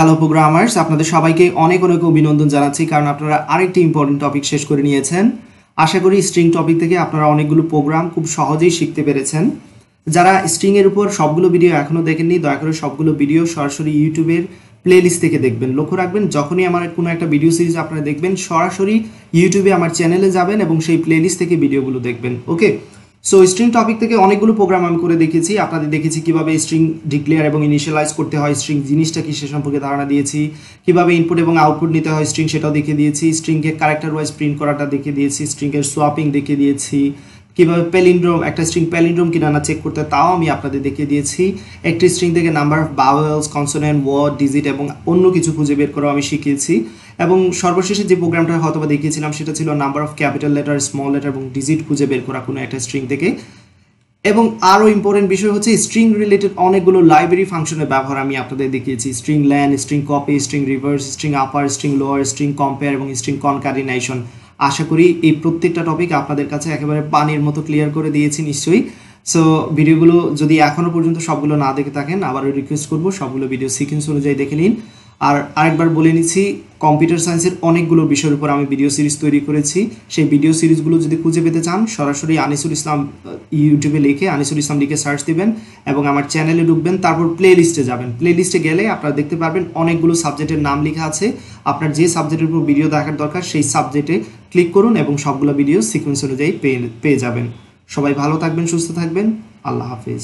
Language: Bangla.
হ্যালো প্রোগ্রামার্স আপনাদের সবাইকে অনেক অনেক অভিনন্দন জানাচ্ছি কারণ আপনারা আরেকটি ইম্পর্টেন্ট টপিক শেষ করে নিয়েছেন আশা করি স্ট্রিং টপিক থেকে আপনারা অনেকগুলো প্রোগ্রাম খুব সহজেই শিখতে পেরেছেন যারা স্ট্রিংয়ের উপর সবগুলো ভিডিও এখনও দেখেননি দয়া করে সবগুলো ভিডিও সরাসরি ইউটিউবের প্লেলিস্ট থেকে দেখবেন লক্ষ্য রাখবেন যখনই আমার কোনো একটা ভিডিও সিরিজ আপনারা দেখবেন সরাসরি ইউটিউবে আমার চ্যানেলে যাবেন এবং সেই প্লেলিস্ট থেকে ভিডিওগুলো দেখবেন ওকে সো স্ট্রিং টপিক থেকে অনেকগুলো প্রোগ্রাম আমি করে দেখেছি আপনাদের দেখেছি কিভাবে স্ট্রিং ডিক্লেয়ার এবং ইনিশিয়ালাইজ করতে হয় স্ট্রিং জিনিসটা কি সে সম্পর্কে ধারণা দিয়েছি কিভাবে ইনপুট এবং আউটপুট নিতে হয় স্ট্রিং সেটাও দেখে দিয়েছি স্ট্রিংকে ক্যারেক্টার ওয়াইজ প্রিন্ট করাটা দেখে দিয়েছি স্ট্রিংয়ের সোয়াপিং দেখে দিয়েছি কীভাবে প্যালিন্ড্রোম একটা স্ট্রিং প্যালিন্ড্রোম কিনা না চেক করতে তাও আমি আপনাদের দেখিয়ে দিয়েছি একটি স্ট্রিং থেকে number of vowels consonant word digit এবং অন্য কিছু খুঁজে বের করাও আমি শিখিয়েছি এবং সর্বশেষে যে প্রোগ্রামটা হয়তো বা দেখিয়েছিলাম সেটা ছিল number of capital letter small letter এবং ডিজিট খুঁজে বের করা কোনো একটা স্ট্রিং থেকে এবং আরও ইম্পর্টেন্ট বিষয় হচ্ছে স্ট্রিং রিলেটেড অনেকগুলো লাইব্রেরি ফাংশনের ব্যবহার আমি আপনাদের দেখিয়েছি string land string copy string reverse string upper string lower string compare এবং স্ট্রিং কনকারিনেশন আশা করি এই প্রত্যেকটা টপিক আপনাদের কাছে একেবারে পানির মতো ক্লিয়ার করে দিয়েছি নিশ্চয়ই সো ভিডিওগুলো যদি এখনও পর্যন্ত সবগুলো না দেখে থাকেন আবারও রিকোয়েস্ট করবো সবগুলো ভিডিও সিকোয়েন্স অনুযায়ী দেখে নিন আর আরেকবার বলে নিচ্ছি কম্পিউটার সায়েন্সের অনেকগুলো বিষয়ের উপর আমি ভিডিও সিরিজ তৈরি করেছি সেই ভিডিও সিরিজগুলো যদি খুঁজে পেতে চান সরাসরি আনিসুল ইসলাম ইউটিউবে লিখে আনিসুল ইসলাম লিখে সার্চ দিবেন এবং আমার চ্যানেলে ঢুকবেন তারপর প্লে লিস্টে যাবেন প্লে লিস্টে গেলে আপনারা দেখতে পারবেন অনেকগুলো সাবজেক্টের নাম লেখা আছে আপনার যে সাবজেক্টের উপর ভিডিও দেখার দরকার সেই সাবজেক্টে ক্লিক করুন এবং সবগুলো ভিডিও সিকোয়েন্স অনুযায়ী পেয়ে পেয়ে যাবেন সবাই ভালো থাকবেন সুস্থ থাকবেন আল্লাহ হাফিজ